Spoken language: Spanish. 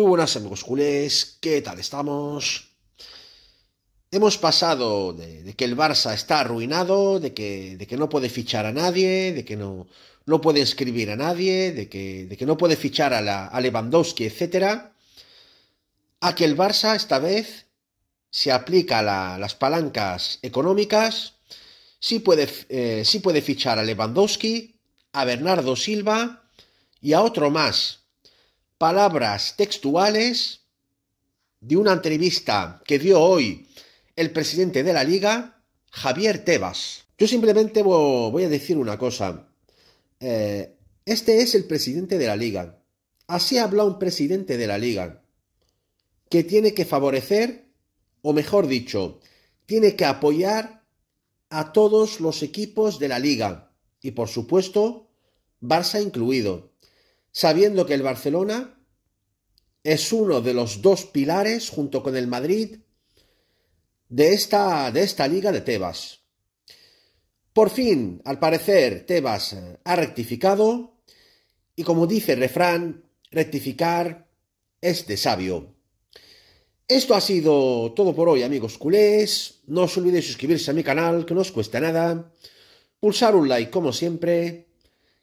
Muy buenas amigos culés, ¿qué tal estamos? Hemos pasado de, que el Barça está arruinado, de que, no puede fichar a nadie, de que no, puede escribir a nadie, de que, no puede fichar a, Lewandowski, etc. A que el Barça esta vez se aplica las palancas económicas, eh, sí puede fichar a Lewandowski, a Bernardo Silva y a otro más palabras textuales de una entrevista que dio hoy el presidente de la liga, Javier Tebas. Yo simplemente voy a decir una cosa. Eh, este es el presidente de la liga. Así habla un presidente de la liga, que tiene que favorecer, o mejor dicho, tiene que apoyar a todos los equipos de la liga, y por supuesto, Barça incluido sabiendo que el Barcelona es uno de los dos pilares, junto con el Madrid, de esta, de esta liga de Tebas. Por fin, al parecer, Tebas eh, ha rectificado y como dice el refrán, rectificar es de sabio. Esto ha sido todo por hoy, amigos culés. No os olvidéis suscribirse a mi canal, que no os cuesta nada. Pulsar un like, como siempre